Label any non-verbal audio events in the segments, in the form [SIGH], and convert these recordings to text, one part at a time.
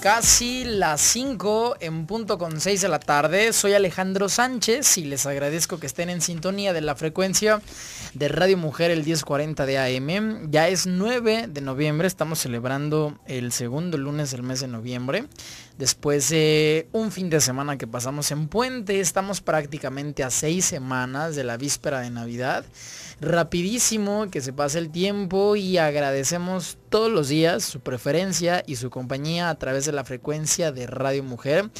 casi las 5 en punto con 6 de la tarde. Soy Alejandro Sánchez y les agradezco que estén en sintonía de la frecuencia de Radio Mujer el 1040 de AM. Ya es 9 de noviembre, estamos celebrando el segundo lunes del mes de noviembre. Después de un fin de semana que pasamos en Puente, estamos prácticamente a seis semanas de la víspera de Navidad. Rapidísimo que se pase el tiempo y agradecemos todos los días su preferencia y su compañía a través de la frecuencia de Radio Mujer.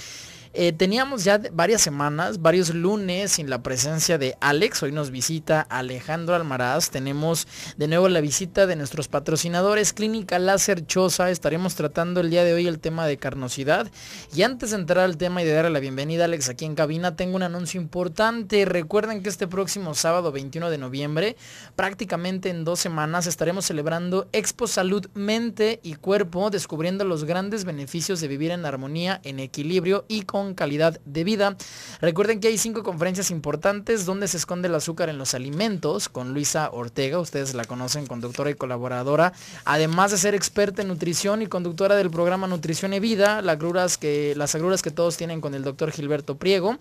Eh, teníamos ya varias semanas, varios lunes sin la presencia de Alex. Hoy nos visita Alejandro Almaraz. Tenemos de nuevo la visita de nuestros patrocinadores Clínica Láser Chosa. Estaremos tratando el día de hoy el tema de carnosidad. Y antes de entrar al tema y de darle la bienvenida a Alex aquí en cabina, tengo un anuncio importante. Recuerden que este próximo sábado 21 de noviembre, prácticamente en dos semanas, estaremos celebrando Expo Salud Mente y Cuerpo, descubriendo los grandes beneficios de vivir en armonía, en equilibrio y con calidad de vida. Recuerden que hay cinco conferencias importantes donde se esconde el azúcar en los alimentos con Luisa Ortega, ustedes la conocen, conductora y colaboradora, además de ser experta en nutrición y conductora del programa Nutrición y Vida, las que, las agruras que todos tienen con el doctor Gilberto Priego,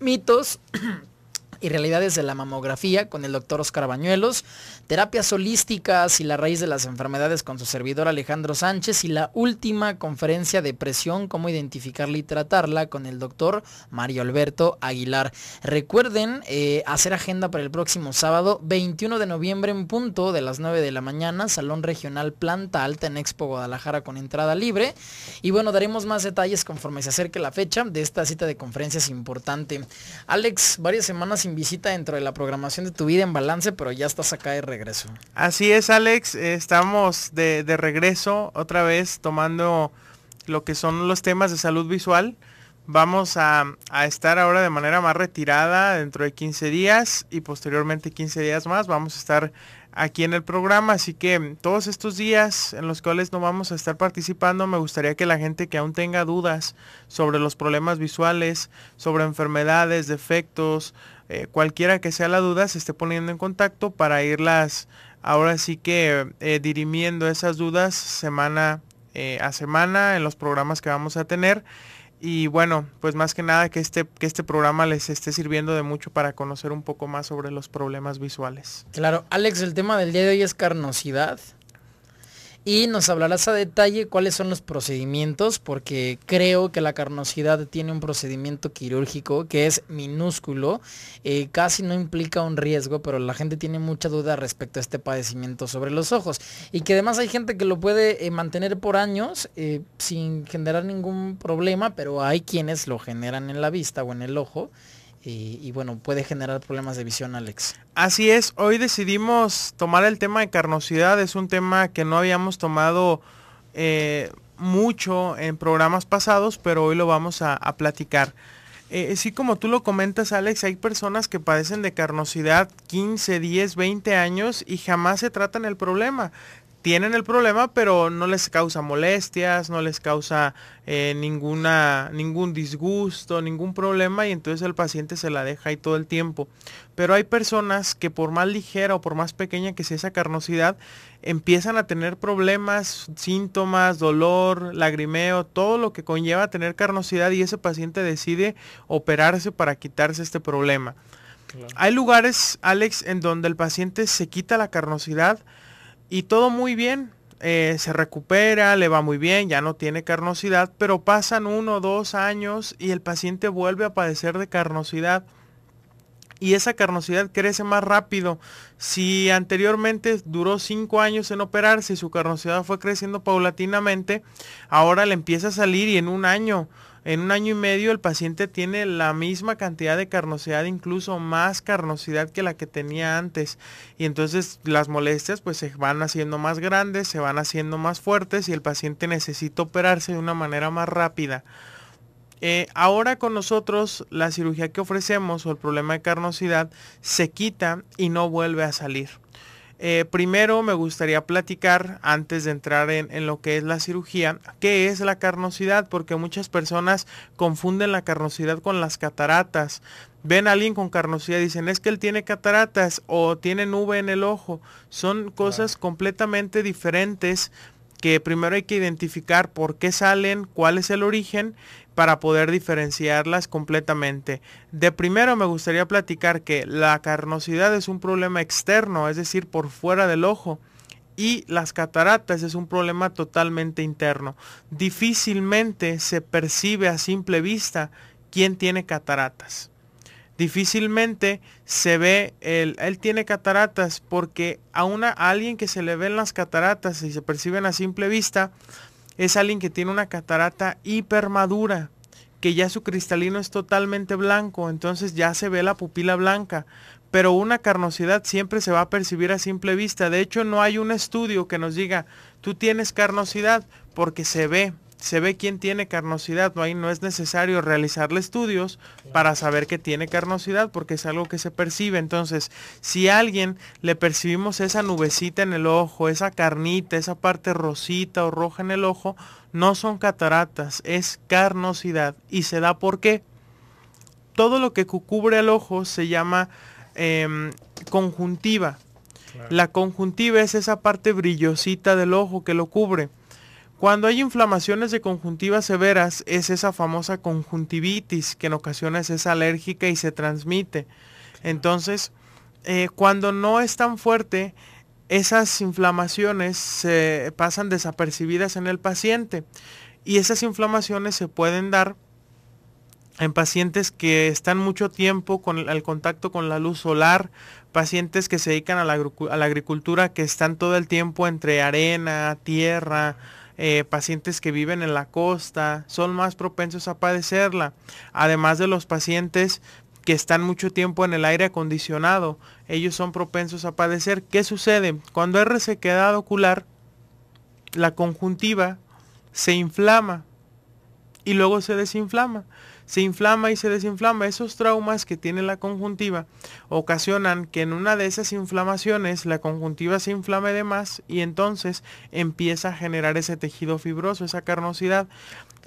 mitos. [CLEARS THROAT] y realidades de la mamografía con el doctor Oscar Bañuelos, terapias holísticas y la raíz de las enfermedades con su servidor Alejandro Sánchez y la última conferencia de presión, cómo identificarla y tratarla con el doctor Mario Alberto Aguilar. Recuerden eh, hacer agenda para el próximo sábado 21 de noviembre en punto de las 9 de la mañana, Salón Regional Planta Alta en Expo Guadalajara con entrada libre. Y bueno, daremos más detalles conforme se acerque la fecha de esta cita de conferencias importante. Alex, varias semanas sin visita dentro de la programación de tu vida en balance, pero ya estás acá de regreso. Así es, Alex. Estamos de, regreso otra vez tomando lo que son los temas de salud visual. Vamos a, estar ahora de manera más retirada dentro de 15 días y posteriormente 15 días más. Vamos a estar aquí en el programa. Así que todos estos días en los cuales no vamos a estar participando, me gustaría que la gente que aún tenga dudas sobre los problemas visuales, sobre enfermedades, defectos, eh, cualquiera que sea la duda, se esté poniendo en contacto para irlas ahora sí que eh, dirimiendo esas dudas semana eh, a semana en los programas que vamos a tener. Y bueno, pues más que nada que este, que este programa les esté sirviendo de mucho para conocer un poco más sobre los problemas visuales. Claro, Alex, el tema del día de hoy es carnosidad y nos hablarás a detalle cuáles son los procedimientos, porque creo que la carnosidad tiene un procedimiento quirúrgico que es minúsculo, eh, casi no implica un riesgo, pero la gente tiene mucha duda respecto a este padecimiento sobre los ojos. Y que además hay gente que lo puede eh, mantener por años eh, sin generar ningún problema, pero hay quienes lo generan en la vista o en el ojo. Y, bueno, puede generar problemas de visión, Alex. Así es, hoy decidimos tomar el tema de carnosidad, es un tema que no habíamos tomado eh, mucho en programas pasados, pero hoy lo vamos a, platicar. Eh, sí, como tú lo comentas, Alex, hay personas que padecen de carnosidad 15, 10, 20 años y jamás se tratan el problema tienen el problema, pero no les causa molestias, no les causa eh, ninguna, ningún disgusto, ningún problema y entonces el paciente se la deja ahí todo el tiempo. Pero hay personas que por más ligera o por más pequeña que sea esa carnosidad, empiezan a tener problemas, síntomas, dolor, lagrimeo, todo lo que conlleva tener carnosidad y ese paciente decide operarse para quitarse este problema. Hay lugares, Alex, en donde el paciente se quita la carnosidad, y todo muy bien. Eh, se recupera, le va muy bien, ya no tiene carnosidad, pero pasan uno o dos años y el paciente vuelve a padecer de carnosidad. Y esa carnosidad crece más rápido. Si anteriormente duró cinco años en operarse y su carnosidad fue creciendo paulatinamente, ahora le empieza a salir y en un año en un año y medio el paciente tiene la misma cantidad de carnosidad, incluso más carnosidad que la que tenía antes. Y entonces las molestias pues se van haciendo más grandes, se van haciendo más fuertes y el paciente necesita operarse de una manera más rápida. Eh, ahora con nosotros la cirugía que ofrecemos o el problema de carnosidad se quita y no vuelve a salir. Eh, primero me gustaría platicar, antes de entrar en, lo que es la cirugía, qué es la carnosidad, porque muchas personas confunden la carnosidad con las cataratas. Ven a alguien con carnosidad y dicen, es que él tiene cataratas o tiene nube en el ojo. Son cosas completamente diferentes que primero hay que identificar por qué salen, cuál es el origen, para poder diferenciarlas completamente. De primero me gustaría platicar que la carnosidad es un problema externo, es decir, por fuera del ojo. Y las cataratas es un problema totalmente interno. Difícilmente se percibe a simple vista quién tiene cataratas difícilmente se ve, él, tiene cataratas porque a, una, alguien que se le ven las cataratas y se perciben a simple vista, es alguien que tiene una catarata hipermadura, que ya su cristalino es totalmente blanco, entonces ya se ve la pupila blanca, pero una carnosidad siempre se va a percibir a simple vista. De hecho, no hay un estudio que nos diga, tú tienes carnosidad porque se ve, se ve quién tiene carnosidad, no, ahí no es necesario realizarle estudios para saber que tiene carnosidad porque es algo que se percibe. Entonces, si a alguien le percibimos esa nubecita en el ojo, esa carnita, esa parte rosita o roja en el ojo, no son cataratas, es carnosidad. ¿Y se da por qué? Todo lo que cubre el ojo se llama em, conjuntiva. La conjuntiva es esa parte brillosita del ojo que lo cubre cuando hay inflamaciones de conjuntivas severas es esa famosa conjuntivitis que en ocasiones es alérgica y se transmite. Entonces, eh, cuando no es tan fuerte, esas inflamaciones se pasan desapercibidas en el paciente y esas inflamaciones se pueden dar en pacientes que están mucho tiempo con contacto con la luz solar, pacientes que se dedican a la agricultura, que están todo el tiempo entre arena, tierra, eh, pacientes que viven en la costa son más propensos a padecerla, además de los pacientes que están mucho tiempo en el aire acondicionado, ellos son propensos a padecer. ¿Qué sucede? Cuando se queda ocular, la conjuntiva se inflama y luego se desinflama se inflama y se desinflama. Esos traumas que tiene la conjuntiva ocasionan que en una de esas inflamaciones la conjuntiva se inflame de más y entonces empieza a generar ese tejido fibroso, esa carnosidad.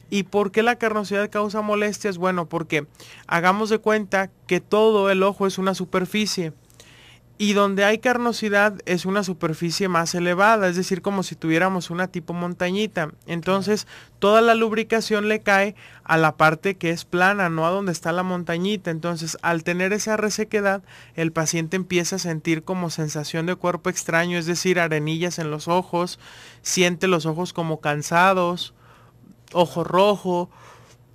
¿Y por qué la carnosidad causa molestias? Bueno, porque hagamos de cuenta que todo el ojo es una superficie y donde hay carnosidad es una superficie más elevada, es decir, como si tuviéramos una tipo montañita. Entonces, toda la lubricación le cae a la parte que es plana, no a donde está la montañita. Entonces, al tener esa resequedad, el paciente empieza a sentir como sensación de cuerpo extraño, es decir, arenillas en los ojos, siente los ojos como cansados, ojo rojo,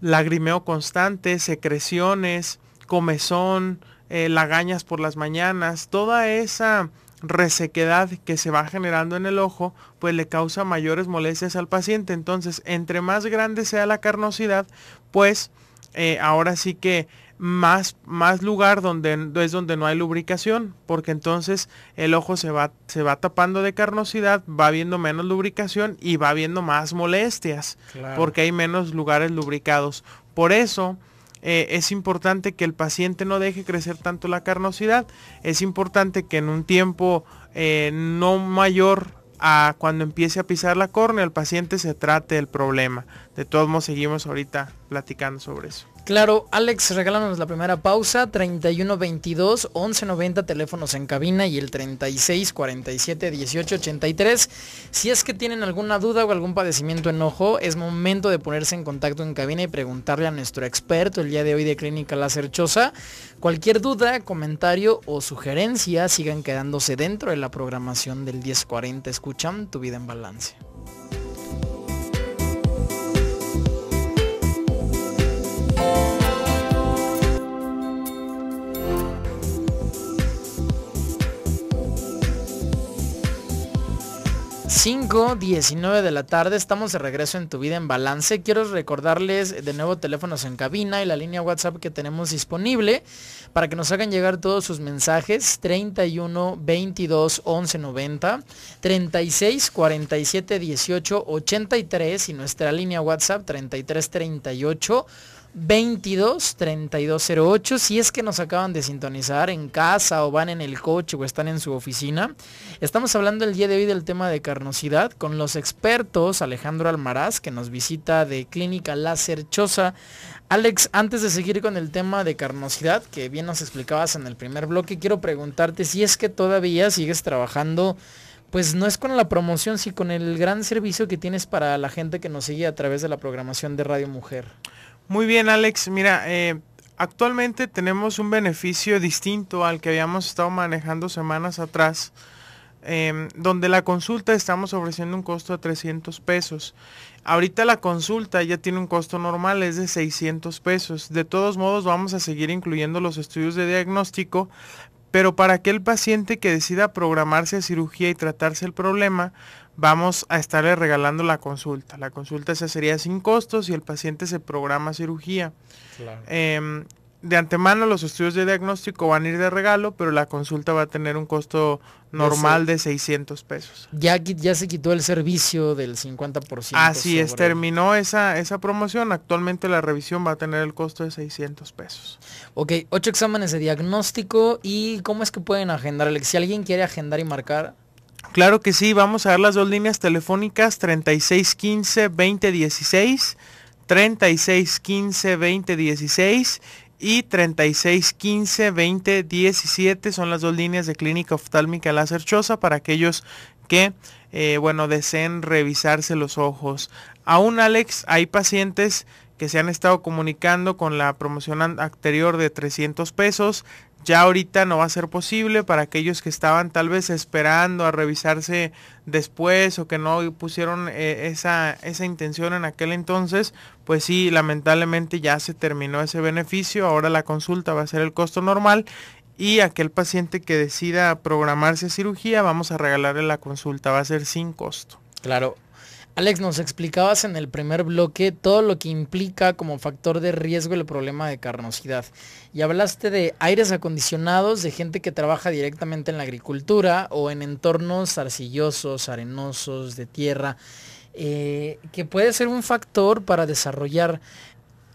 lagrimeo constante, secreciones, comezón, eh, lagañas por las mañanas, toda esa resequedad que se va generando en el ojo, pues le causa mayores molestias al paciente. Entonces, entre más grande sea la carnosidad, pues eh, ahora sí que más, más lugar donde es donde no hay lubricación, porque entonces el ojo se va, se va tapando de carnosidad, va viendo menos lubricación y va viendo más molestias, porque hay menos lugares lubricados. Por eso, eh, es importante que el paciente no deje crecer tanto la carnosidad. Es importante que en un tiempo eh, no mayor a cuando empiece a pisar la córnea, el paciente se trate el problema. De todos modos, seguimos ahorita platicando sobre eso. Claro, Alex, regálanos la primera pausa, 3122 1190, teléfonos en cabina y el 36 47 Si es que tienen alguna duda o algún padecimiento enojo, es momento de ponerse en contacto en cabina y preguntarle a nuestro experto el día de hoy de Clínica La Chosa. Cualquier duda, comentario o sugerencia sigan quedándose dentro de la programación del 1040. Escuchan Tu Vida en Balance. 5.19 de la tarde, estamos de regreso en tu vida en balance. Quiero recordarles de nuevo teléfonos en cabina y la línea WhatsApp que tenemos disponible para que nos hagan llegar todos sus mensajes. 31 22 11 90, 36 47 18 83 y nuestra línea WhatsApp 33 38 22 3208 si es que nos acaban de sintonizar en casa o van en el coche o están en su oficina. Estamos hablando el día de hoy del tema de carnosidad con los expertos Alejandro Almaraz que nos visita de Clínica Láser serchosa Alex, antes de seguir con el tema de carnosidad que bien nos explicabas en el primer bloque, quiero preguntarte si es que todavía sigues trabajando pues no es con la promoción, sino con el gran servicio que tienes para la gente que nos sigue a través de la programación de Radio Mujer. Muy bien, Alex. Mira, eh, actualmente tenemos un beneficio distinto al que habíamos estado manejando semanas atrás, em, donde la consulta estamos ofreciendo un costo de 300 pesos. Ahorita la consulta ya tiene un costo normal, es de 600 pesos. De todos modos, vamos a seguir incluyendo los estudios de diagnóstico, pero para aquel paciente que decida programarse a cirugía y tratarse el problema, vamos a estarle regalando la consulta. La consulta se sería sin costos y el paciente se programa cirugía. Em, de antemano los estudios de diagnóstico van a ir de regalo, pero la consulta va a tener un costo normal de 600 pesos. Ya, se quitó el servicio del 50%. Así es, terminó esa, esa promoción. Actualmente la revisión va a tener el costo de 600 pesos. Ok, ocho exámenes de diagnóstico y cómo es que pueden agendar. Si alguien quiere agendar y marcar, Claro que sí, vamos a dar las dos líneas telefónicas 3615-2016, 3615-2016 y 3615-2017 son las dos líneas de Clínica Oftálmica Láser Chosa para aquellos que, eh, bueno, deseen revisarse los ojos. Aún, Alex, hay pacientes que se han estado comunicando con la promoción anterior de 300 pesos, ya ahorita no va a ser posible para aquellos que estaban tal vez esperando a revisarse después o que no pusieron eh, esa, esa intención en aquel entonces, pues sí, lamentablemente ya se terminó ese beneficio, ahora la consulta va a ser el costo normal y aquel paciente que decida programarse cirugía, vamos a regalarle la consulta, va a ser sin costo. Claro, Alex, nos explicabas en el primer bloque todo lo que implica como factor de riesgo el problema de carnosidad. Y hablaste de aires acondicionados, de gente que trabaja directamente en la agricultura o en entornos arcillosos, arenosos, de tierra, eh, que puede ser un factor para desarrollar.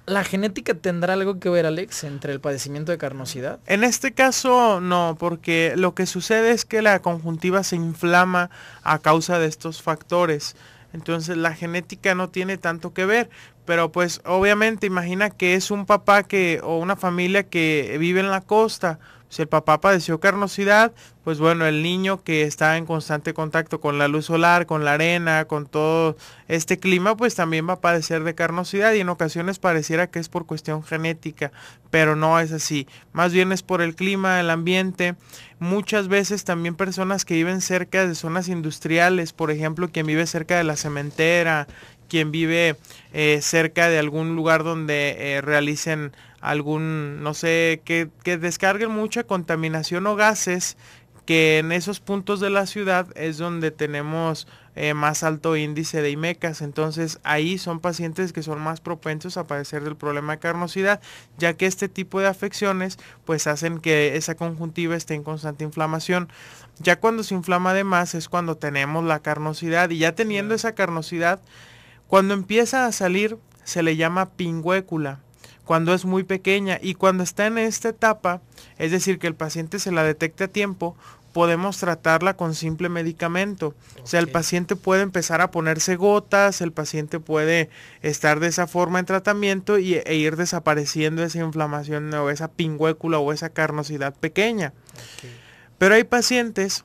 ¿La genética tendrá algo que ver, Alex, entre el padecimiento de carnosidad? En este caso no, porque lo que sucede es que la conjuntiva se inflama a causa de estos factores. Entonces la genética no tiene tanto que ver, pero pues obviamente imagina que es un papá que o una familia que vive en la costa, si el papá padeció carnosidad, pues bueno, el niño que está en constante contacto con la luz solar, con la arena, con todo este clima, pues también va a padecer de carnosidad y en ocasiones pareciera que es por cuestión genética, pero no es así. Más bien es por el clima, el ambiente, muchas veces también personas que viven cerca de zonas industriales, por ejemplo, quien vive cerca de la cementera, quien vive eh, cerca de algún lugar donde eh, realicen algún, no sé, que, que descarguen mucha contaminación o gases, que en esos puntos de la ciudad es donde tenemos eh, más alto índice de IMECAS. Entonces ahí son pacientes que son más propensos a padecer del problema de carnosidad, ya que este tipo de afecciones pues hacen que esa conjuntiva esté en constante inflamación. Ya cuando se inflama de más es cuando tenemos la carnosidad y ya teniendo esa carnosidad, cuando empieza a salir se le llama pingüécula cuando es muy pequeña y cuando está en esta etapa, es decir, que el paciente se la detecte a tiempo, podemos tratarla con simple medicamento. O sea, el paciente puede empezar a ponerse gotas, el paciente puede estar de esa forma en tratamiento e ir desapareciendo esa inflamación o esa pingüécula o esa carnosidad pequeña. Pero hay pacientes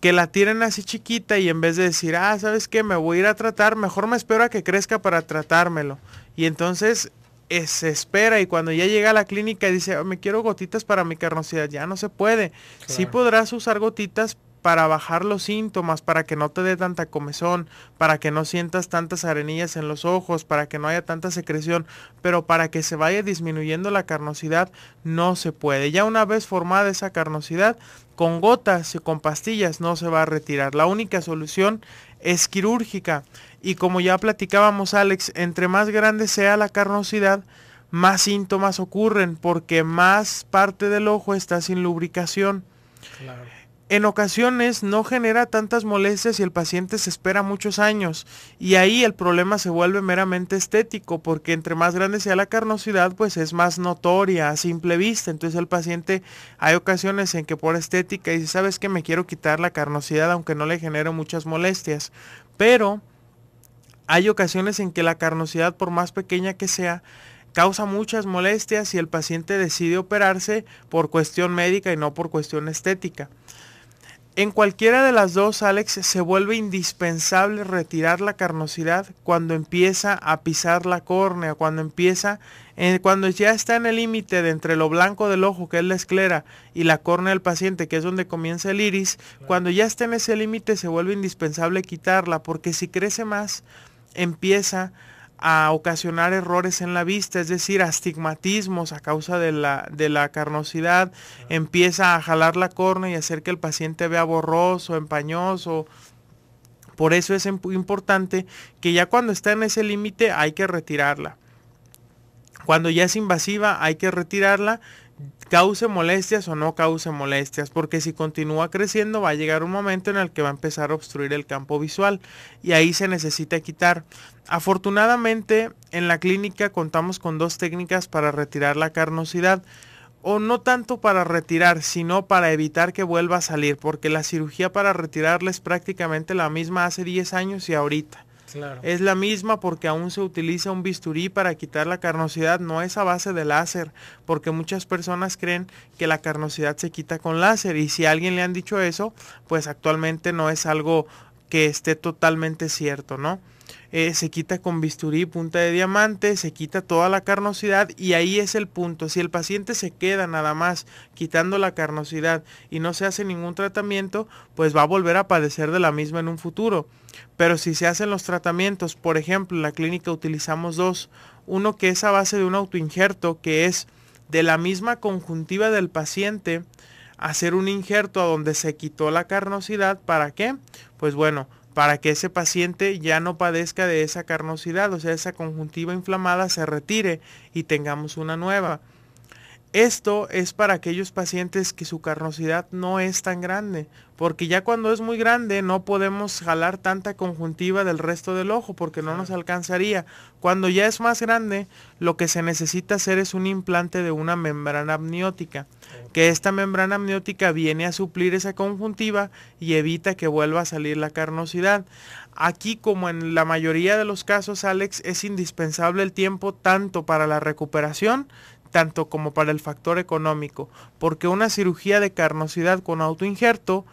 que la tienen así chiquita y en vez de decir, ah, ¿sabes qué? Me voy a ir a tratar, mejor me espero a que crezca para tratármelo. Y entonces eh, se espera y cuando ya llega a la clínica y dice, ah, me quiero gotitas para mi carnosidad, ya no se puede. Sí podrás usar gotitas para bajar los síntomas, para que no te dé tanta comezón, para que no sientas tantas arenillas en los ojos, para que no haya tanta secreción, pero para que se vaya disminuyendo la carnosidad no se puede. Ya una vez formada esa carnosidad, con gotas y con pastillas no se va a retirar. La única solución es quirúrgica. Y como ya platicábamos, Alex, entre más grande sea la carnosidad, más síntomas ocurren porque más parte del ojo está sin lubricación. Claro en ocasiones no genera tantas molestias y el paciente se espera muchos años. Y ahí el problema se vuelve meramente estético, porque entre más grande sea la carnosidad, pues es más notoria a simple vista. Entonces el paciente, hay ocasiones en que por estética dice, sabes que me quiero quitar la carnosidad, aunque no le genere muchas molestias. Pero hay ocasiones en que la carnosidad, por más pequeña que sea, causa muchas molestias y el paciente decide operarse por cuestión médica y no por cuestión estética. En cualquiera de las dos, Alex, se vuelve indispensable retirar la carnosidad cuando empieza a pisar la córnea, cuando empieza, eh, cuando ya está en el límite de entre lo blanco del ojo, que es la esclera, y la córnea del paciente, que es donde comienza el iris, cuando ya está en ese límite se vuelve indispensable quitarla, porque si crece más, empieza a ocasionar errores en la vista, es decir, astigmatismos a causa de la, de la carnosidad, empieza a jalar la córnea y hacer que el paciente vea borroso, empañoso, por eso es importante que ya cuando está en ese límite hay que retirarla. Cuando ya es invasiva hay que retirarla, cause molestias o no cause molestias, porque si continúa creciendo va a llegar un momento en el que va a empezar a obstruir el campo visual y ahí se necesita quitar. Afortunadamente, en la clínica contamos con dos técnicas para retirar la carnosidad, o no tanto para retirar, sino para evitar que vuelva a salir, porque la cirugía para retirarla es prácticamente la misma hace 10 años y ahorita. Es la misma porque aún se utiliza un bisturí para quitar la carnosidad, no es a base de láser, porque muchas personas creen que la carnosidad se quita con láser y si a alguien le han dicho eso, pues actualmente no es algo que esté totalmente cierto, ¿no? Eh, se quita con bisturí, punta de diamante, se quita toda la carnosidad y ahí es el punto. Si el paciente se queda nada más quitando la carnosidad y no se hace ningún tratamiento, pues va a volver a padecer de la misma en un futuro. Pero si se hacen los tratamientos, por ejemplo, en la clínica utilizamos dos. Uno que es a base de un autoinjerto, que es de la misma conjuntiva del paciente, hacer un injerto a donde se quitó la carnosidad. ¿Para qué? Pues bueno, para que ese paciente ya no padezca de esa carnosidad, o sea, esa conjuntiva inflamada se retire y tengamos una nueva. Esto es para aquellos pacientes que su carnosidad no es tan grande, porque ya cuando es muy grande no podemos jalar tanta conjuntiva del resto del ojo porque no nos alcanzaría. Cuando ya es más grande, lo que se necesita hacer es un implante de una membrana amniótica, que esta membrana amniótica viene a suplir esa conjuntiva y evita que vuelva a salir la carnosidad. Aquí, como en la mayoría de los casos, Alex, es indispensable el tiempo tanto para la recuperación, tanto como para el factor económico, porque una cirugía de carnosidad con autoinjerto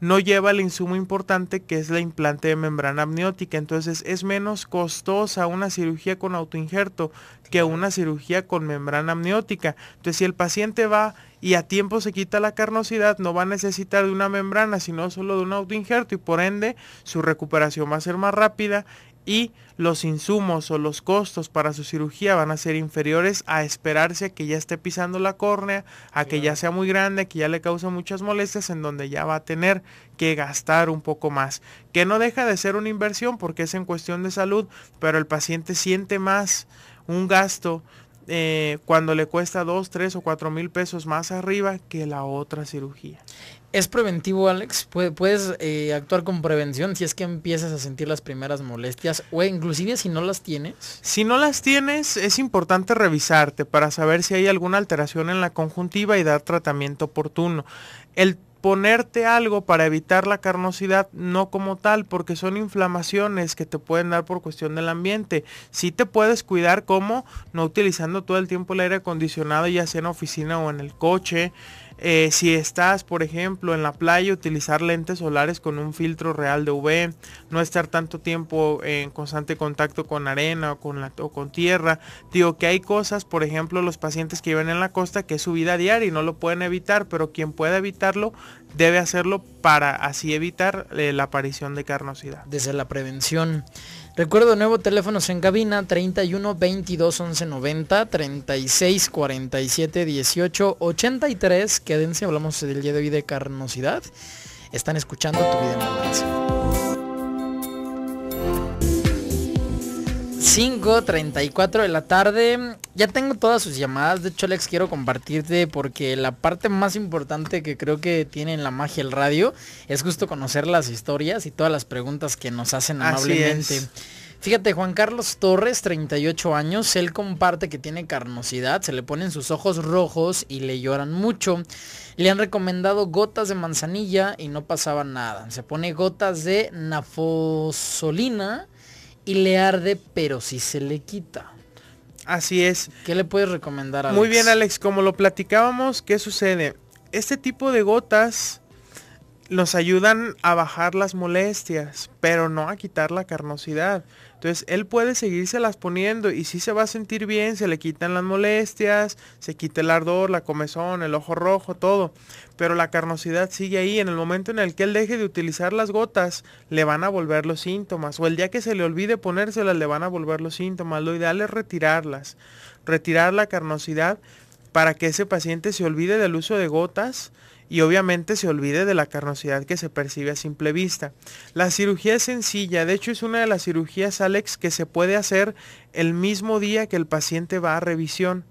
no lleva el insumo importante que es la implante de membrana amniótica. Entonces es menos costosa una cirugía con autoinjerto que una cirugía con membrana amniótica. Entonces si el paciente va y a tiempo se quita la carnosidad, no va a necesitar de una membrana, sino solo de un autoinjerto y por ende su recuperación va a ser más rápida y los insumos o los costos para su cirugía van a ser inferiores a esperarse a que ya esté pisando la córnea, a que ya sea muy grande, que ya le cause muchas molestias, en donde ya va a tener que gastar un poco más. Que no deja de ser una inversión porque es en cuestión de salud, pero el paciente siente más un gasto eh, cuando le cuesta 2, 3 o cuatro mil pesos más arriba que la otra cirugía es preventivo, Alex. Puedes eh, actuar con prevención si es que empiezas a sentir las primeras molestias o inclusive si no las tienes. Si no las tienes, es importante revisarte para saber si hay alguna alteración en la conjuntiva y dar tratamiento oportuno. El ponerte algo para evitar la carnosidad, no como tal, porque son inflamaciones que te pueden dar por cuestión del ambiente. Sí te puedes cuidar como no utilizando todo el tiempo el aire acondicionado, ya sea en oficina o en el coche. Eh, si estás, por ejemplo, en la playa, utilizar lentes solares con un filtro real de UV, no estar tanto tiempo en constante contacto con arena o con, la, con tierra. Digo que hay cosas, por ejemplo, los pacientes que viven en la costa, que es su vida diaria y no lo pueden evitar, pero quien pueda evitarlo debe hacerlo para así evitar eh, la aparición de carnosidad. Desde la prevención. Recuerdo nuevo teléfonos en cabina 31 22 11 90 36 47 18 83. Quédense, hablamos del día de hoy de carnosidad. Están escuchando tu vida en balance. 5.34 de la tarde. Ya tengo todas sus llamadas. De hecho, Alex, quiero compartirte porque la parte más importante que creo que tiene en la magia el radio es justo conocer las historias y todas las preguntas que nos hacen amablemente. Fíjate, Juan Carlos Torres, 38 años, él comparte que tiene carnosidad, se le ponen sus ojos rojos y le lloran mucho. Le han recomendado gotas de manzanilla y no pasaba nada. Se pone gotas de nafosolina y le arde, pero si se le quita. Así es. ¿Qué le puedes recomendar a Muy bien, Alex, como lo platicábamos, ¿qué sucede? Este tipo de gotas nos ayudan a bajar las molestias, pero no a quitar la carnosidad. Entonces, él puede seguirse las poniendo y sí se va a sentir bien, se le quitan las molestias, se quita el ardor, la comezón, el ojo rojo, todo. Pero la carnosidad sigue ahí. En el momento en el que él deje de utilizar las gotas, le van a volver los síntomas. O el día que se le olvide ponérselas, le van a volver los síntomas. Lo ideal es retirarlas. Retirar la carnosidad para que ese paciente se olvide del uso de gotas, y obviamente se olvide de la carnosidad que se percibe a simple vista. La cirugía es sencilla, de hecho es una de las cirugías, Alex, que se puede hacer el mismo día que el paciente va a revisión.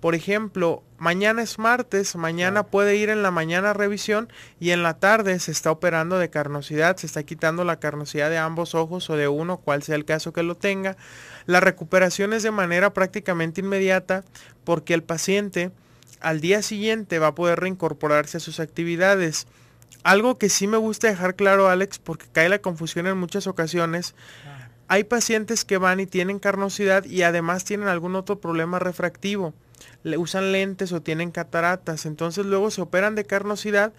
Por ejemplo, mañana es martes, mañana puede ir en la mañana a revisión y en la tarde se está operando de carnosidad, se está quitando la carnosidad de ambos ojos o de uno, cual sea el caso que lo tenga. La recuperación es de manera prácticamente inmediata porque el paciente al día siguiente va a poder reincorporarse a sus actividades. Algo que sí me gusta dejar claro, Alex, porque cae la confusión en muchas ocasiones. Hay pacientes que van y tienen carnosidad y además tienen algún otro problema refractivo. usan lentes o tienen cataratas. Entonces luego se operan de carnosidad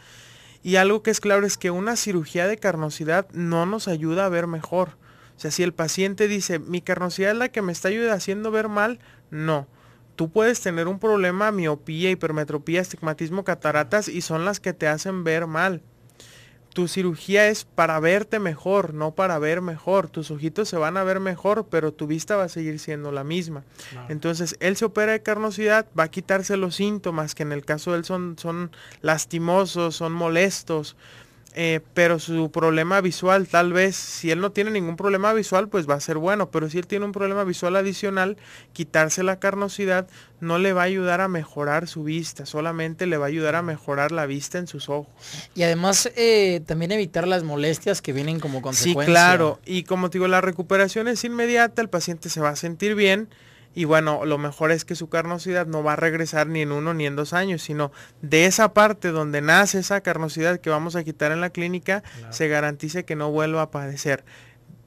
y algo que es claro es que una cirugía de carnosidad no nos ayuda a ver mejor. O sea, si el paciente dice, mi carnosidad es la que me está haciendo ver mal, no tú puedes tener un problema, miopía, hipermetropía, astigmatismo, cataratas y son las que te hacen ver mal. Tu cirugía es para verte mejor, no para ver mejor. Tus ojitos se van a ver mejor, pero tu vista va a seguir siendo la misma. Entonces, él se opera de carnosidad, va a quitarse los síntomas que en el caso de él son, son lastimosos, son molestos, eh, pero su problema visual, tal vez, si él no tiene ningún problema visual, pues va a ser bueno. Pero si él tiene un problema visual adicional, quitarse la carnosidad no le va a ayudar a mejorar su vista, solamente le va a ayudar a mejorar la vista en sus ojos. Y además eh, también evitar las molestias que vienen como consecuencia. Sí, claro. Y como te digo, la recuperación es inmediata, el paciente se va a sentir bien y bueno, lo mejor es que su carnosidad no va a regresar ni en uno ni en dos años, sino de esa parte donde nace esa carnosidad que vamos a quitar en la clínica, se garantice que no vuelva a padecer.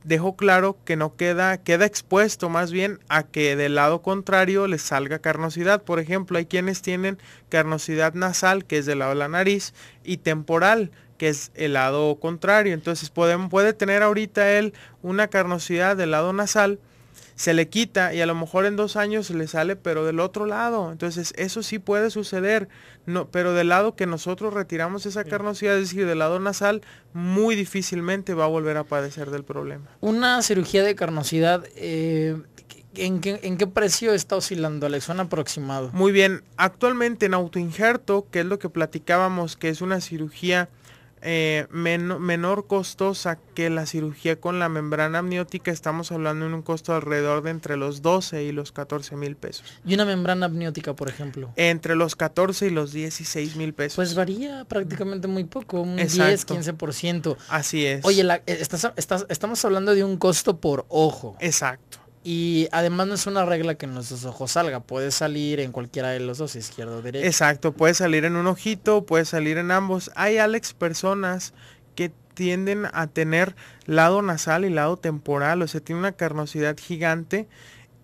Dejo claro que no queda, queda expuesto más bien a que del lado contrario le salga carnosidad. Por ejemplo, hay quienes tienen carnosidad nasal, que es del lado de la nariz, y temporal, que es el lado contrario. Entonces puede, puede tener ahorita él una carnosidad del lado nasal, se le quita y a lo mejor en dos años le sale, pero del otro lado. Entonces, eso sí puede suceder, no, pero del lado que nosotros retiramos esa carnosidad, es decir, del lado nasal, muy difícilmente va a volver a padecer del problema. Una cirugía de carnosidad, eh, ¿en, qué, ¿en qué precio está oscilando, Alex? Un aproximado. Muy bien, actualmente en autoinjerto, que es lo que platicábamos, que es una cirugía eh, menor costosa que la cirugía con la membrana amniótica, estamos hablando de un costo alrededor de entre los 12 y los 14 mil pesos. ¿Y una membrana amniótica, por ejemplo? Entre los 14 y los 16 mil pesos. Pues varía prácticamente muy poco, un 10, 15%. Así es. Oye, eh, estamos hablando de un costo por ojo. Exacto. Y además no es una regla que en los ojos salga, puede salir en cualquiera de los dos, izquierdo o derecho. Exacto, puede salir en un ojito, puede salir en ambos. Hay, Alex, personas que tienden a tener lado nasal y lado temporal, o sea, tiene una carnosidad gigante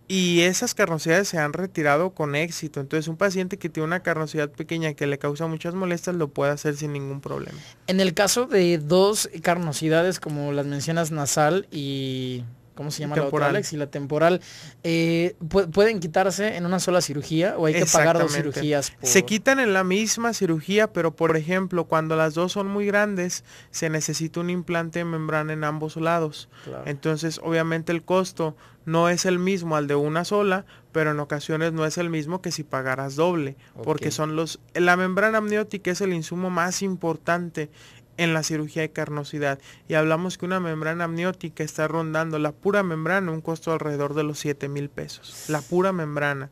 y esas carnosidades se han retirado con éxito. Entonces, un paciente que tiene una carnosidad pequeña que le causa muchas molestias lo puede hacer sin ningún problema. En el caso de dos carnosidades, como las mencionas nasal y ¿cómo se llama la otra, Y la temporal, eh, ¿pueden quitarse en una sola cirugía o hay que pagar dos cirugías? Se quitan en la misma cirugía, pero por ejemplo, cuando las dos son muy grandes, se necesita un implante de membrana en ambos lados. Entonces, obviamente el costo no es el mismo al de una sola, pero en ocasiones no es el mismo que si pagaras doble, porque son los la membrana amniótica es el insumo más importante en la cirugía de carnosidad y hablamos que una membrana amniótica está rondando la pura membrana un costo alrededor de los 7 mil pesos. La pura membrana.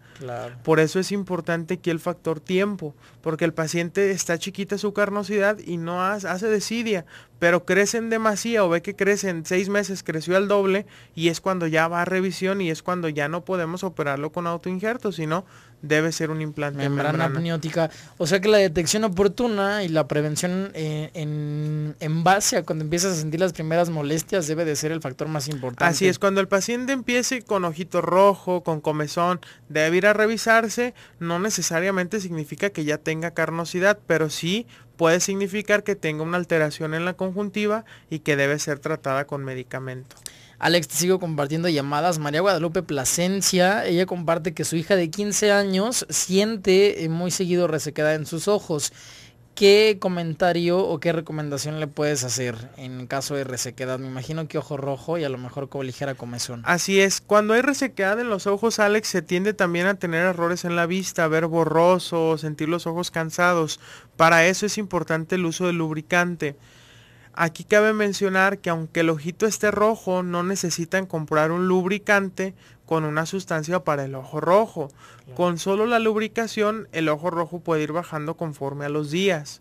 Por eso es importante aquí el factor tiempo, porque el paciente está chiquita su carnosidad y no hace desidia, pero crecen demasiado o ve que crecen seis meses, creció al doble y es cuando ya va a revisión y es cuando ya no podemos operarlo con autoinjerto, sino debe ser un implante. Membrana, membrana. amniótica. O sea que la detección oportuna y la prevención eh, en en, base a cuando empiezas a sentir las primeras molestias debe de ser el factor más importante. Así es, cuando el paciente empiece con ojito rojo, con comezón, debe ir a revisarse, no necesariamente significa que ya tenga carnosidad, pero sí puede significar que tenga una alteración en la conjuntiva y que debe ser tratada con medicamento. Alex, te sigo compartiendo llamadas. María Guadalupe Plasencia, ella comparte que su hija de 15 años siente eh, muy seguido resequedad en sus ojos. ¿Qué comentario o qué recomendación le puedes hacer en caso de resequedad? Me imagino que ojo rojo y a lo mejor como ligera comezón. Así es, cuando hay resequedad en los ojos, Alex, se tiende también a tener errores en la vista, ver borroso, sentir los ojos cansados. Para eso es importante el uso de lubricante. Aquí cabe mencionar que aunque el ojito esté rojo, no necesitan comprar un lubricante con una sustancia para el ojo rojo. Con solo la lubricación, el ojo rojo puede ir bajando conforme a los días.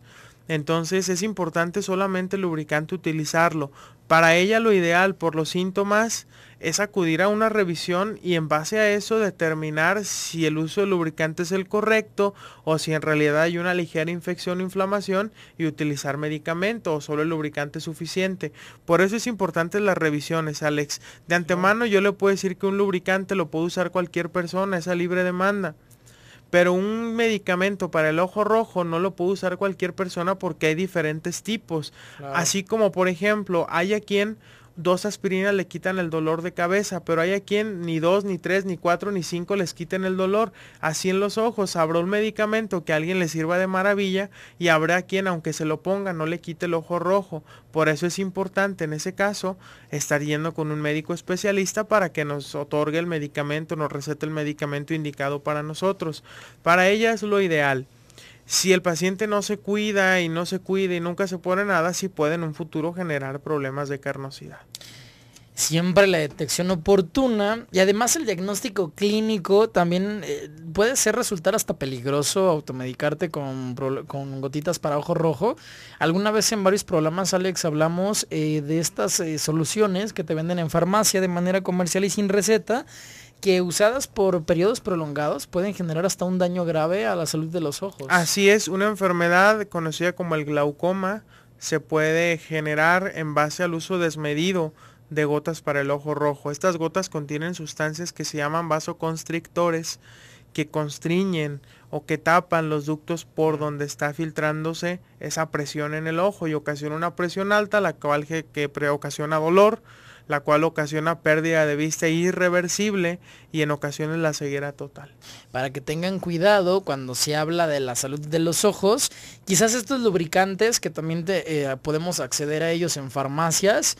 Entonces es importante solamente el lubricante utilizarlo. Para ella lo ideal por los síntomas es acudir a una revisión y en base a eso determinar si el uso del lubricante es el correcto o si en realidad hay una ligera infección o inflamación y utilizar medicamento o solo el lubricante suficiente. Por eso es importante las revisiones, Alex. De antemano yo le puedo decir que un lubricante lo puede usar cualquier persona, esa libre demanda. Pero un medicamento para el ojo rojo no lo puede usar cualquier persona porque hay diferentes tipos. Así como, por ejemplo, hay a quien dos aspirinas le quitan el dolor de cabeza, pero hay a quien ni dos, ni tres, ni cuatro, ni cinco les quiten el dolor. Así en los ojos habrá un medicamento que a alguien le sirva de maravilla y habrá a quien, aunque se lo ponga, no le quite el ojo rojo. Por eso es importante en ese caso estar yendo con un médico especialista para que nos otorgue el medicamento, nos recete el medicamento indicado para nosotros. Para ella es lo ideal si el paciente no se cuida y no se cuida y nunca se pone nada, sí puede en un futuro generar problemas de carnosidad. Siempre la detección oportuna y además el diagnóstico clínico también eh, puede ser resultar hasta peligroso automedicarte con, gotitas para ojo rojo. Alguna vez en varios programas, Alex, hablamos eh, de estas eh, soluciones que te venden en farmacia de manera comercial y sin receta que usadas por periodos prolongados pueden generar hasta un daño grave a la salud de los ojos. Así es, una enfermedad conocida como el glaucoma se puede generar en base al uso desmedido de gotas para el ojo rojo. Estas gotas contienen sustancias que se llaman vasoconstrictores que constriñen o que tapan los ductos por donde está filtrándose esa presión en el ojo y ocasiona una presión alta, la cual que, ocasiona dolor, la cual ocasiona pérdida de vista irreversible y en ocasiones la ceguera total. Para que tengan cuidado cuando se habla de la salud de los ojos, quizás estos lubricantes que también eh, podemos acceder a ellos en farmacias,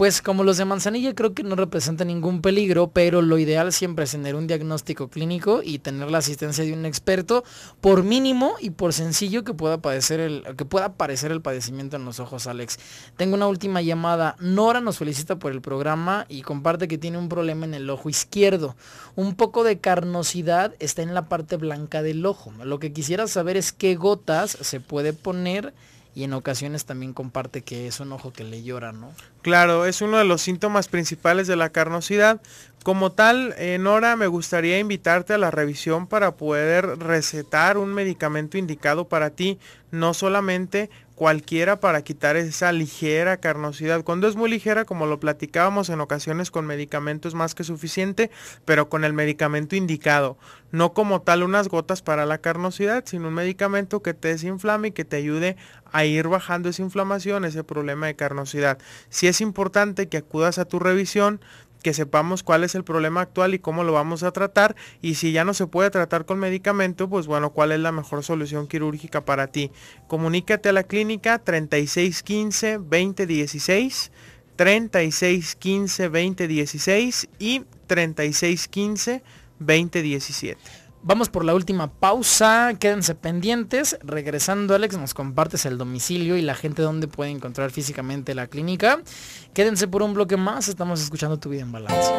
pues como los de manzanilla creo que no representa ningún peligro, pero lo ideal siempre es tener un diagnóstico clínico y tener la asistencia de un experto, por mínimo y por sencillo que pueda padecer el, que pueda aparecer el padecimiento en los ojos, Alex. Tengo una última llamada. Nora nos felicita por el programa y comparte que tiene un problema en el ojo izquierdo. Un poco de carnosidad está en la parte blanca del ojo. Lo que quisiera saber es qué gotas se puede poner y en ocasiones también comparte que es un ojo que le llora, ¿no? Claro, es uno de los síntomas principales de la carnosidad. Como tal, eh, Nora, me gustaría invitarte a la revisión para poder recetar un medicamento indicado para ti, no solamente cualquiera para quitar esa ligera carnosidad. Cuando es muy ligera, como lo platicábamos en ocasiones con medicamentos más que suficiente, pero con el medicamento indicado. No como tal unas gotas para la carnosidad, sino un medicamento que te desinflame y que te ayude a ir bajando esa inflamación, ese problema de carnosidad. Si es importante que acudas a tu revisión, que sepamos cuál es el problema actual y cómo lo vamos a tratar y si ya no se puede tratar con medicamento, pues bueno, cuál es la mejor solución quirúrgica para ti. Comunícate a la clínica 3615 2016, 3615 2016 y 3615 2017. Vamos por la última pausa, quédense pendientes. Regresando Alex, nos compartes el domicilio y la gente donde puede encontrar físicamente la clínica. Quédense por un bloque más, estamos escuchando tu vida en balance.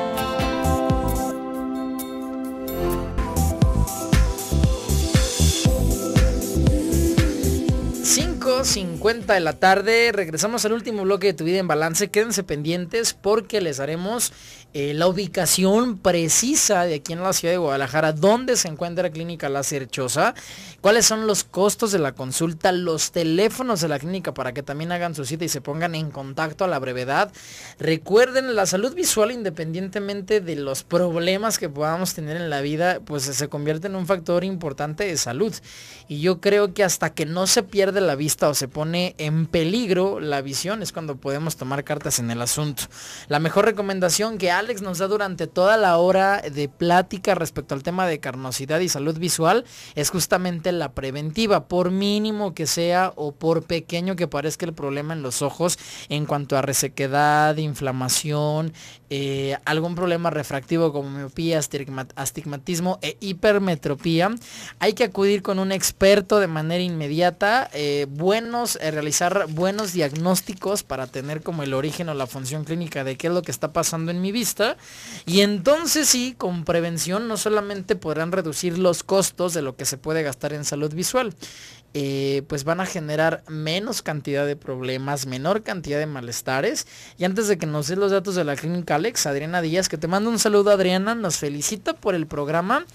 5.50 de la tarde. Regresamos al último bloque de Tu Vida en Balance. Quédense pendientes porque les haremos eh, la ubicación precisa de aquí en la ciudad de Guadalajara, dónde se encuentra la Clínica La Chosa, cuáles son los costos de la consulta, los teléfonos de la clínica para que también hagan su cita y se pongan en contacto a la brevedad. Recuerden, la salud visual, independientemente de los problemas que podamos tener en la vida, pues se convierte en un factor importante de salud. Y yo creo que hasta que no se pierde la vista o se pone en peligro la visión es cuando podemos tomar cartas en el asunto. La mejor recomendación que hay Alex nos da durante toda la hora de plática respecto al tema de carnosidad y salud visual es justamente la preventiva, por mínimo que sea o por pequeño que parezca el problema en los ojos en cuanto a resequedad, inflamación, eh, algún problema refractivo como miopía, astigmatismo e hipermetropía, hay que acudir con un experto de manera inmediata, eh, buenos, eh, realizar buenos diagnósticos para tener como el origen o la función clínica de qué es lo que está pasando en mi vista y entonces sí, con prevención no solamente podrán reducir los costos de lo que se puede gastar en salud visual, eh, pues van a generar menos cantidad de problemas, menor cantidad de malestares. Y antes de que nos den los datos de la clínica Alex, Adriana Díaz, que te mando un saludo Adriana, nos felicita por el programa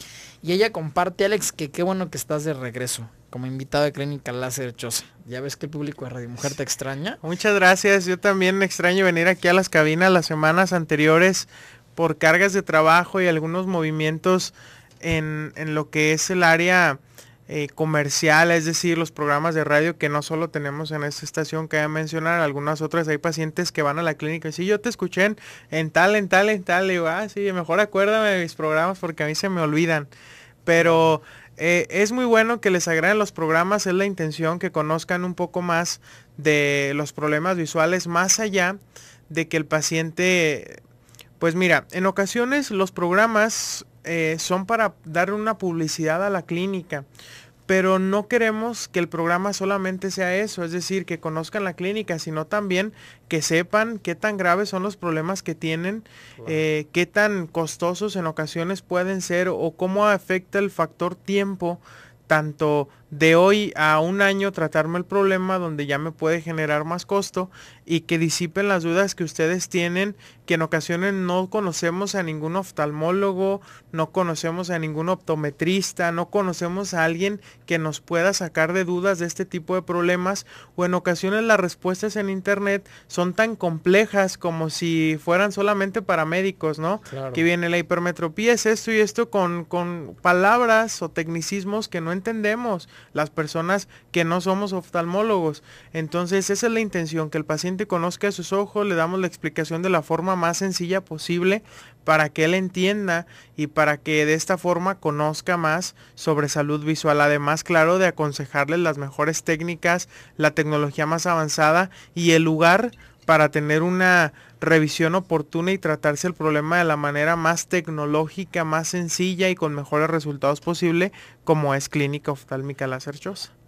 y ella comparte Alex que qué bueno que estás de regreso como invitado de Clínica Láser Chosa. Ya ves que el público de Radio Mujer te extraña. Muchas gracias. Yo también extraño venir aquí a las cabinas las semanas anteriores por cargas de trabajo y algunos movimientos en, lo que es el área eh, comercial, es decir, los programas de radio que no solo tenemos en esta estación que a mencionar, algunas otras hay pacientes que van a la clínica y si sí, yo te escuché en, tal, en tal, en tal, y digo, ah, sí, mejor acuérdame de mis programas porque a mí se me olvidan. Pero eh, es muy bueno que les agraden los programas, es la intención que conozcan un poco más de los problemas visuales, más allá de que el paciente, pues mira, en ocasiones los programas eh, son para dar una publicidad a la clínica, pero no queremos que el programa solamente sea eso, es decir, que conozcan la clínica, sino también que sepan qué tan graves son los problemas que tienen, eh, qué tan costosos en ocasiones pueden ser o cómo afecta el factor tiempo tanto de hoy a un año tratarme el problema donde ya me puede generar más costo y que disipen las dudas que ustedes tienen, que en ocasiones no conocemos a ningún oftalmólogo, no conocemos a ningún optometrista, no conocemos a alguien que nos pueda sacar de dudas de este tipo de problemas o en ocasiones las respuestas en internet son tan complejas como si fueran solamente para médicos, ¿no? Que viene la hipermetropía, es esto y esto con palabras o tecnicismos que no entendemos las personas que no somos oftalmólogos. Entonces esa es la intención, que el paciente conozca sus ojos, le damos la explicación de la forma más sencilla posible para que él entienda y para que de esta forma conozca más sobre salud visual. Además, claro, de aconsejarles las mejores técnicas, la tecnología más avanzada y el lugar para tener una revisión oportuna y tratarse el problema de la manera más tecnológica, más sencilla y con mejores resultados posible, como es Clínica Oftálmica Láser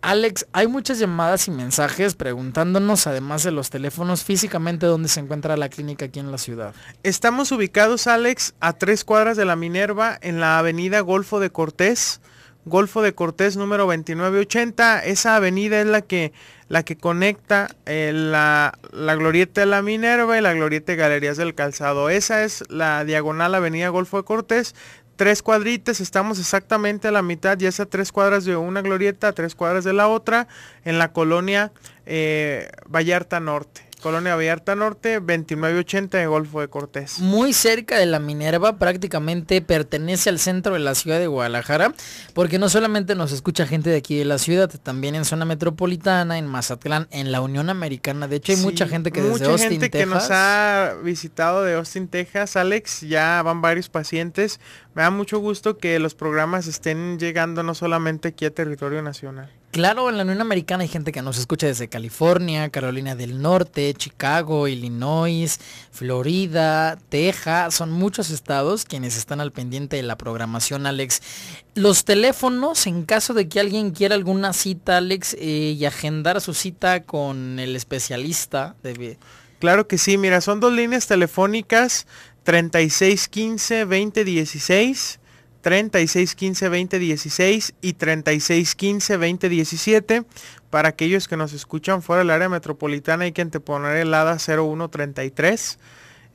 Alex, hay muchas llamadas y mensajes preguntándonos, además de los teléfonos, físicamente dónde se encuentra la clínica aquí en la ciudad. Estamos ubicados, Alex, a tres cuadras de la Minerva, en la avenida Golfo de Cortés. Golfo de Cortés número 2980. Esa avenida es la que, la que conecta eh, la, la, glorieta de la Minerva y la glorieta de Galerías del Calzado. Esa es la diagonal avenida Golfo de Cortés. Tres cuadritas, estamos exactamente a la mitad, ya sea tres cuadras de una glorieta, tres cuadras de la otra, en la colonia eh, Vallarta Norte. Colonia Abierta Norte, 2980 de Golfo de Cortés. Muy cerca de la Minerva, prácticamente pertenece al centro de la ciudad de Guadalajara, porque no solamente nos escucha gente de aquí de la ciudad, también en zona metropolitana, en Mazatlán, en la Unión Americana. De hecho, hay mucha gente que desde Austin, gente que nos ha visitado de Austin, Texas. Alex, ya van varios pacientes. Me da mucho gusto que los programas estén llegando no solamente aquí a territorio nacional claro, en la Unión Americana hay gente que nos escucha desde California, Carolina del Norte, Chicago, Illinois, Florida, Texas. Son muchos estados quienes están al pendiente de la programación, Alex. Los teléfonos, en caso de que alguien quiera alguna cita, Alex, eh, y agendar su cita con el especialista. De... Claro que sí, mira, son dos líneas telefónicas, 3615-2016 36 15 20 16 y 36 15 20 17 para aquellos que nos escuchan fuera del área metropolitana hay que anteponer el ADA 0133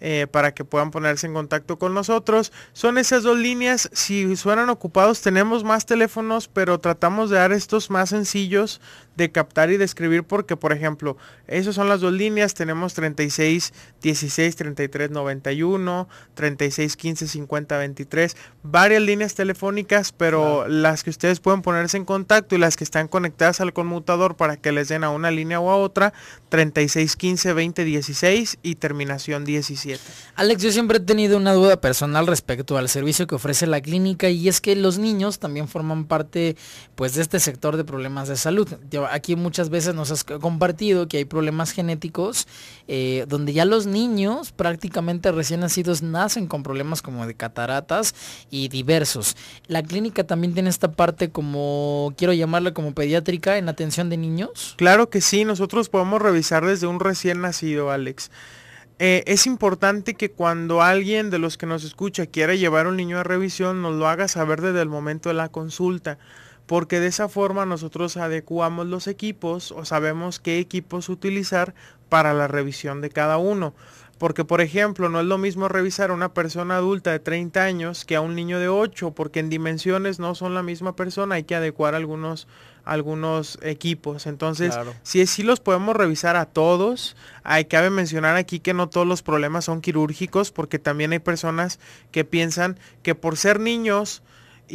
eh, para que puedan ponerse en contacto con nosotros. Son esas dos líneas. Si suenan ocupados, tenemos más teléfonos, pero tratamos de dar estos más sencillos de captar y describir porque, por ejemplo, esas son las dos líneas. Tenemos 36, 16, 33, 91, 36, 15, 50, 23. Varias líneas telefónicas, pero las que ustedes pueden ponerse en contacto y las que están conectadas al conmutador para que les den a una línea o a otra. 36, 15, 20, 16 y terminación 17. Alex, yo siempre he tenido una duda personal respecto al servicio que ofrece la clínica y es que los niños también forman parte pues de este sector de problemas de salud aquí muchas veces nos has compartido que hay problemas genéticos eh, donde ya los niños prácticamente recién nacidos nacen con problemas como de cataratas y diversos. La clínica también tiene esta parte como, quiero llamarla como pediátrica en atención de niños. Claro que sí, nosotros podemos revisar desde un recién nacido, Alex. Eh, es importante que cuando alguien de los que nos escucha quiera llevar un niño a revisión, nos lo haga saber desde el momento de la consulta porque de esa forma nosotros adecuamos los equipos o sabemos qué equipos utilizar para la revisión de cada uno. Porque, por ejemplo, no es lo mismo revisar a una persona adulta de 30 años que a un niño de 8, porque en dimensiones no son la misma persona, hay que adecuar algunos, algunos equipos. Entonces, si sí, los podemos revisar a todos. Hay, cabe mencionar aquí que no todos los problemas son quirúrgicos, porque también hay personas que piensan que por ser niños,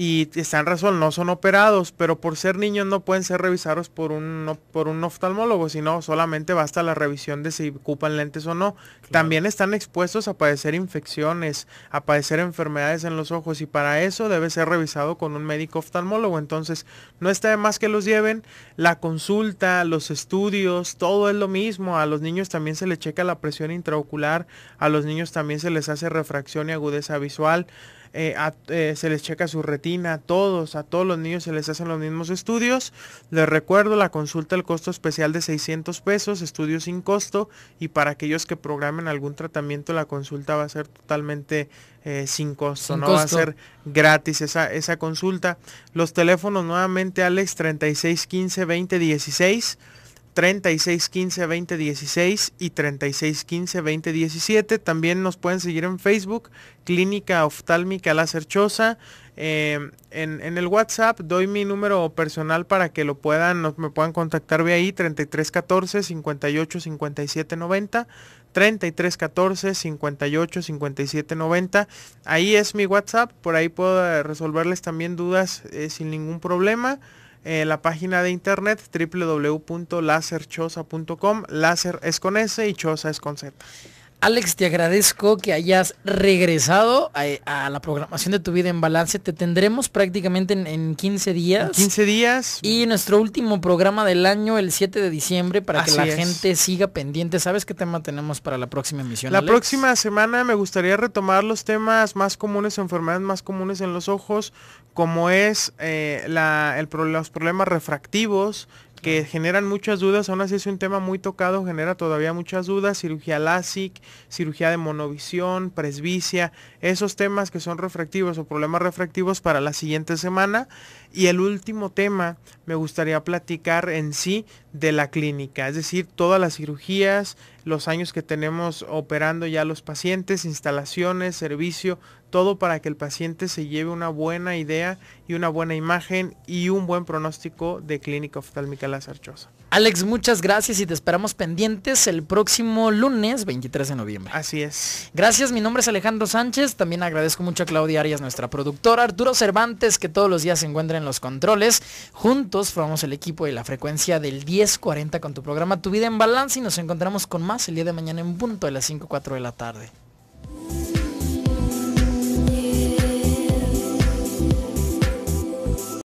y están razón, no son operados, pero por ser niños no pueden ser revisados por un, por un oftalmólogo, sino solamente basta la revisión de si ocupan lentes o no. También están expuestos a padecer infecciones, a padecer enfermedades en los ojos y para eso debe ser revisado con un médico oftalmólogo. Entonces, no está de más que los lleven, la consulta, los estudios, todo es lo mismo. A los niños también se les checa la presión intraocular, a los niños también se les hace refracción y agudeza visual. Eh, eh, se les checa su retina a todos, a todos los niños se les hacen los mismos estudios. Les recuerdo la consulta, el costo especial de 600 pesos, estudios sin costo y para aquellos que programen algún tratamiento la consulta va a ser totalmente eh, sin costo, no va a ser gratis esa, esa consulta. Los teléfonos nuevamente Alex 36 15 20 16 3615-2016 y 3615-2017. También nos pueden seguir en Facebook, Clínica Oftálmica La Serchosa. Em, en, el WhatsApp doy mi número personal para que lo puedan, me puedan contactar vía ahí, 3314 585790 3314 585790 Ahí es mi WhatsApp, por ahí puedo eh, resolverles también dudas eh, sin ningún problema. Eh, la página de internet www.laserchosa.com. Láser es con S y Chosa es con Z. Alex, te agradezco que hayas regresado a, la programación de tu vida en balance. Te tendremos prácticamente en, 15 días. 15 días. Y nuestro último programa del año, el 7 de diciembre, para que la gente siga pendiente. ¿Sabes qué tema tenemos para la próxima emisión? La próxima semana me gustaría retomar los temas más comunes enfermedades más comunes en los ojos, como es eh, los problemas refractivos, que generan muchas dudas, aún así es un tema muy tocado, genera todavía muchas dudas, cirugía LASIK, cirugía de monovisión, presbicia, esos temas que son refractivos o problemas refractivos para la siguiente semana. Y el último tema, me gustaría platicar en sí de la clínica, es decir, todas las cirugías, los años que tenemos operando ya los pacientes, instalaciones, servicio, todo para que el paciente se lleve una buena idea y una buena imagen y un buen pronóstico de clínica oftálmica Las Alex, muchas gracias y te esperamos pendientes el próximo lunes 23 de noviembre. Así es. Gracias, mi nombre es Alejandro Sánchez. También agradezco mucho a Claudia Arias, nuestra productora, Arturo Cervantes, que todos los días se encuentra en los controles. Juntos formamos el equipo de la frecuencia del 1040 con tu programa Tu Vida en Balance y nos encontramos con más el día de mañana en punto de las 5.4 de la tarde.